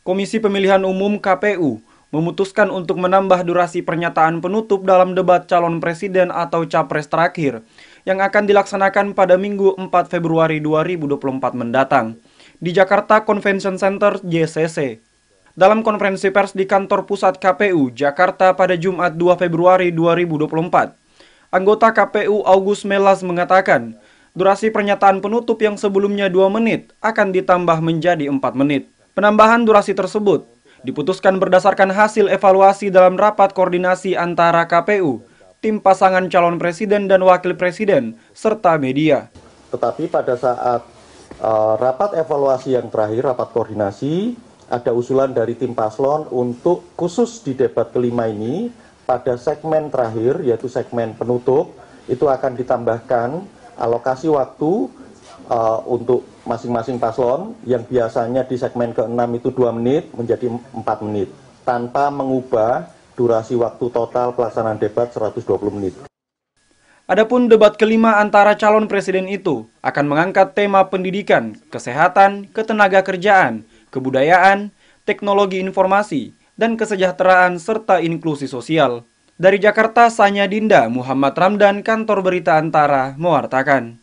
Komisi Pemilihan Umum KPU memutuskan untuk menambah durasi pernyataan penutup dalam debat calon presiden atau capres terakhir yang akan dilaksanakan pada Minggu 4 Februari 2024 mendatang di Jakarta Convention Center JCC. Dalam konferensi pers di kantor pusat KPU Jakarta pada Jumat 2 Februari 2024, anggota KPU August Melas mengatakan durasi pernyataan penutup yang sebelumnya 2 menit akan ditambah menjadi 4 menit. Penambahan durasi tersebut diputuskan berdasarkan hasil evaluasi dalam rapat koordinasi antara KPU, tim pasangan calon presiden dan wakil presiden, serta media. Tetapi pada saat uh, rapat evaluasi yang terakhir, rapat koordinasi, ada usulan dari tim paslon untuk khusus di debat kelima ini pada segmen terakhir yaitu segmen penutup itu akan ditambahkan alokasi waktu uh, untuk masing-masing paslon yang biasanya di segmen ke-6 itu 2 menit menjadi 4 menit tanpa mengubah durasi waktu total pelaksanaan debat 120 menit. Adapun debat kelima antara calon presiden itu akan mengangkat tema pendidikan, kesehatan, ketenaga kerjaan, kebudayaan, teknologi informasi, dan kesejahteraan serta inklusi sosial. Dari Jakarta, Sanya Dinda, Muhammad Ramdan, Kantor Berita Antara, mewartakan.